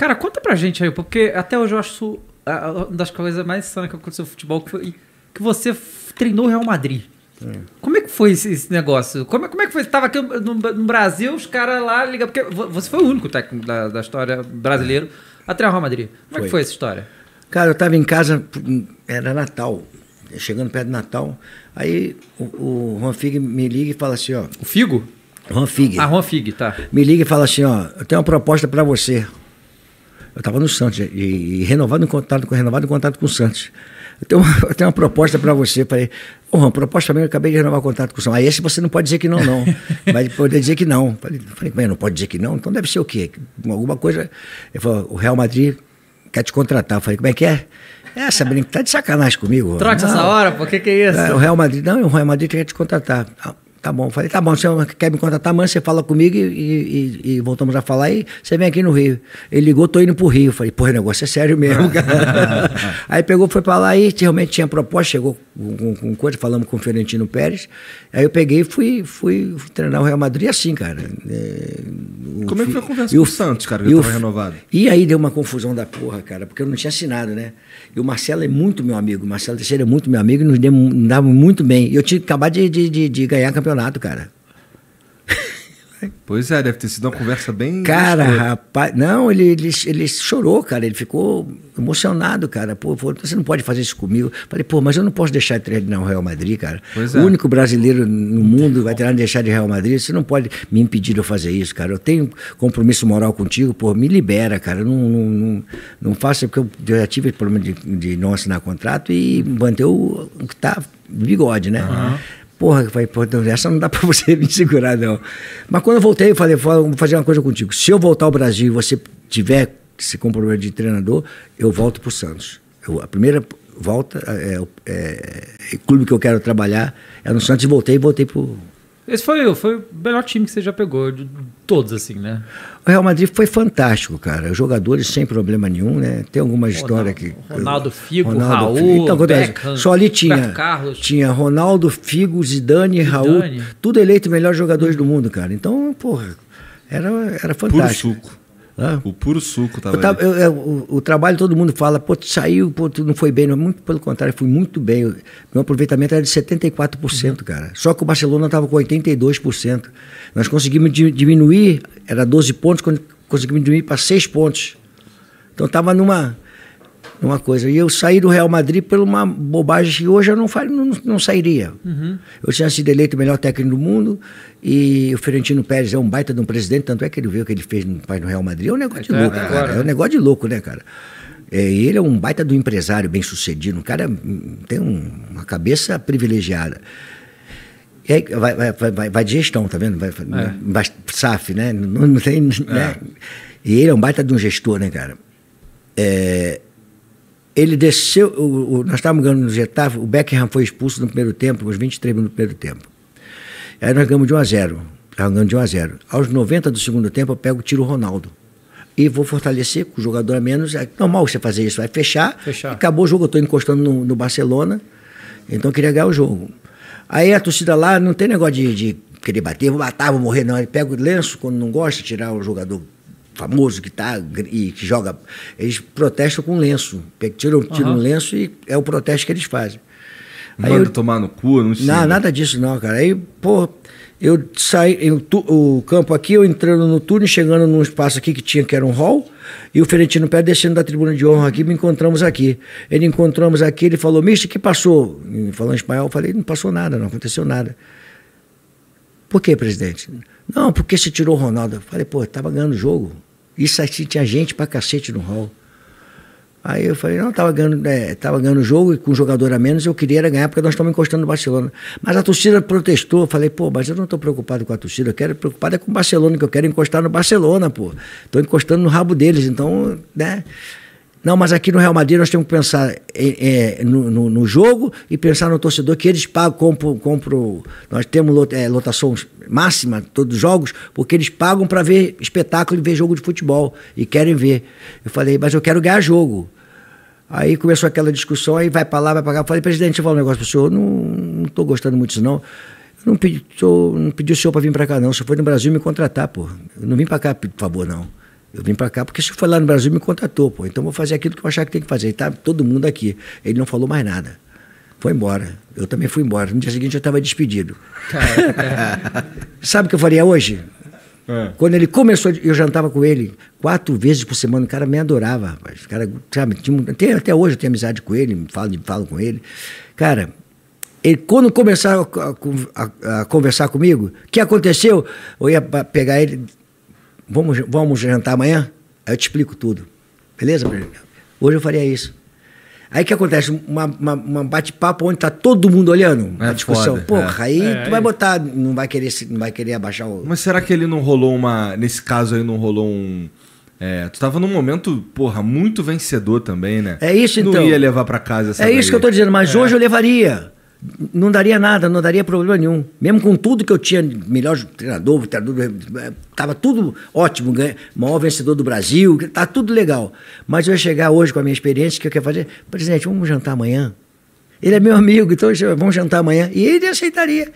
Cara, conta pra gente aí, porque até hoje eu acho uma das coisas mais insanas que aconteceu no futebol que, foi, que você treinou o Real Madrid. Como é que foi esse, negócio? Como, é, como, é que foi? Você tava aqui no, no Brasil, os caras lá ligam. Porque você foi o único técnico da, da história brasileiro a treinar o Real Madrid. Como foi. é que foi essa história? Cara, eu tava em casa, era Natal, chegando perto do Natal. Aí o, o Juan Figue me liga e fala assim: ó. O Figo? Juan Figue. Ah, Juan Figue, tá. Me liga e fala assim: ó, eu tenho uma proposta para você. Eu estava no Santos e, e renovado em contato, renovado em contato com o Santos. Eu tenho uma, eu tenho uma proposta para você. Falei, oh, uma proposta mesmo, eu acabei de renovar o contato com o Santos. Aí ah, esse você não pode dizer que não, não. Vai poder dizer que não. Falei, mas não pode dizer que não? Então deve ser o quê? Alguma coisa. Ele falou, o Real Madrid quer te contratar. Eu falei, como é que é? é essa brincadeira tá de sacanagem comigo. Troca não, essa hora, Por que que é isso? É, o Real Madrid, não, o Real Madrid quer te contratar. Tá bom, falei, tá bom, você quer me contratar amanhã, você fala comigo e, e, e, voltamos a falar e você vem aqui no Rio. Ele ligou, tô indo pro Rio. Falei, porra, o negócio é sério mesmo, cara. aí pegou, foi pra lá e realmente tinha proposta, chegou com, com, coisa, falamos com o Fiorentino Pérez. Aí eu peguei e fui, fui treinar o Real Madrid assim, cara. É, Como é que foi a conversa com o Santos, cara, que eu tava renovado? E aí deu uma confusão da porra, cara, porque eu não tinha assinado, né? E o Marcelo é muito meu amigo, o Marcelo Teixeira é muito meu amigo e nos dava muito bem. Eu tinha acabado de, de, de, de ganhar campeonato campeonato, cara. Pois é, deve ter sido uma conversa bem. Cara, escura. rapaz. Não, ele, ele, ele chorou, cara. Ele ficou emocionado, cara. Pô, você não pode fazer isso comigo. Falei, pô, mas eu não posso deixar de treinar o Real Madrid, cara. Pois o é. único brasileiro no mundo vai treinar de deixar de Real Madrid. Você não pode me impedir de eu fazer isso, cara. Eu tenho compromisso moral contigo, pô, me libera, cara. Não, não, não, não faça, é porque eu já tive problema de, de não assinar contrato e manter o que tá bigode, né? Uhum. Porra, eu falei, pô, então, essa não dá pra você me segurar, não. Mas quando eu voltei, eu falei, vou fazer uma coisa contigo. Se eu voltar ao Brasil e você tiver se comprometer de treinador, eu volto pro Santos. Eu, a primeira volta, é, é, é, clube que eu quero trabalhar é no Santos e voltei e voltei pro, esse foi, foi o melhor time que você já pegou, de todos, assim, né? O Real Madrid foi fantástico, cara. Jogadores sem problema nenhum, né? Tem alguma história que. Ronaldo Figo, Ronaldo, Raul, então, Beckham, Só ali tinha. Tinha Ronaldo, Figo, Zidane, Zidane, Raul. Tudo eleito melhor jogadores do uhum. mundo, cara. Então, porra, era, era fantástico. Puro suco. É. O puro suco tava eu, eu, eu o, o, trabalho, todo mundo fala, pô, tu saiu, pô, tu não foi bem. Não, muito pelo contrário, fui muito bem. Eu, meu aproveitamento era de 74%, uhum. cara. Só que o Barcelona estava com 82%. Nós conseguimos diminuir, era 12 pontos, conseguimos diminuir para 6 pontos. Então estava numa uma coisa. E eu saí do Real Madrid por uma bobagem que hoje eu não, faria, não, não sairia. Uhum. Eu tinha sido eleito o melhor técnico do mundo e o Ferentino Pérez é um baita de um presidente, tanto é que ele viu o que ele fez no, no Real Madrid. É um negócio de é, louco, é, cara. Agora, é um negócio de louco, né, cara? É, ele é um baita do empresário bem sucedido, um cara hum, tem um, uma cabeça privilegiada. E aí, vai, vai, vai, vai de gestão, tá vendo? Vai, é. vai SAF, né? Não, não tem. Né? É. E ele é um baita de um gestor, né, cara? É, ele desceu, o, o, nós estávamos ganhando no Getafe, o Beckham foi expulso no primeiro tempo, uns 23 minutos do primeiro tempo. Aí nós ganhamos de 1 a 0. estávamos ganhamos de 1 a 0. Aos 90 do segundo tempo, eu pego tiro o Ronaldo. E vou fortalecer, com o jogador a menos. É normal você fazer isso, vai fechar. fechar. Acabou o jogo, eu estou encostando no, no, Barcelona. Então eu queria ganhar o jogo. Aí a torcida lá não tem negócio de, de querer bater, vou matar, vou morrer, não. Ele pega o lenço quando não gosta, tirar o jogador famoso que está e que joga, eles protestam com lenço. É tiram, tiram uhum. um lenço e é o protesto que eles fazem. Manda eu, tomar no cu, não sei. Não, nada disso não, cara. Aí, pô, eu saí, eu, tu, o campo aqui, eu entrando no túnel, chegando num espaço aqui que tinha, que era um hall, e o Ferentino Pé descendo da tribuna de honra aqui, me encontramos aqui. Ele encontramos aqui, ele falou, mister, que passou? E, falando espanhol, eu falei, não passou nada, não aconteceu nada. Por que, presidente? Não, porque se tirou o Ronaldo. Eu falei, pô, estava ganhando o jogo. Isso aqui tinha gente pra cacete no hall. Aí eu falei, não, tava ganhando, é, tava ganhando jogo e com jogador a menos, eu queria ganhar porque nós estamos encostando no Barcelona. Mas a torcida protestou, eu falei, pô, mas eu não estou preocupado com a torcida, eu quero preocupado é com o Barcelona, que eu quero encostar no Barcelona, pô. Estou encostando no rabo deles, então, né? Não, mas aqui no Real Madrid nós temos que pensar é, é, no, no, no, jogo e pensar no torcedor que eles pagam, compram, compram nós temos lot, é, lotação máxima todos os jogos, porque eles pagam para ver espetáculo e ver jogo de futebol e querem ver. Eu falei, mas eu quero ganhar jogo. Aí começou aquela discussão, aí vai para lá, vai para cá. Eu falei, presidente, deixa eu falar um negócio para o senhor, não, estou gostando muito disso não. Eu não pedi, tô, não pedi o senhor para vir para cá não, o senhor foi no Brasil me contratar, pô. Eu não vim para cá, por favor, não. Eu vim para cá porque se foi lá no Brasil me contratou, pô. Então vou fazer aquilo que eu achar que tem que fazer. E tá todo mundo aqui. Ele não falou mais nada. Foi embora. Eu também fui embora. No dia seguinte eu estava despedido. Sabe o que eu faria hoje? É. Quando ele começou, eu jantava com ele quatro vezes por semana. O cara me adorava, rapaz. O cara, sabe, tinha, até, até hoje eu tenho amizade com ele, falo, falo com ele. Cara, ele, quando começaram a, a, a, conversar comigo, o que aconteceu? Eu ia pegar ele, Vamos, vamos jantar amanhã? Aí eu te explico tudo. Beleza, Hoje eu faria isso. Aí o que acontece? Uma, uma, uma bate-papo onde tá todo mundo olhando. É a discussão. Foda, Porra, é. aí é, tu vai é. botar. Não vai, querer, não vai querer abaixar o. Mas será que ele não rolou uma. Nesse caso aí não rolou um. É, tu tava num momento, porra, muito vencedor também, né? É isso, então. Não ia levar para casa essa É isso que eu tô dizendo, mas é. hoje eu levaria não daria nada, não daria problema nenhum. Mesmo com tudo que eu tinha, melhor treinador, treinador é, tava tudo ótimo, maior vencedor do Brasil, tá tudo legal. Mas eu ia chegar hoje com a minha experiência, que eu quero fazer, presidente, vamos jantar amanhã? Ele é meu amigo, então vamos jantar amanhã. E ele aceitaria.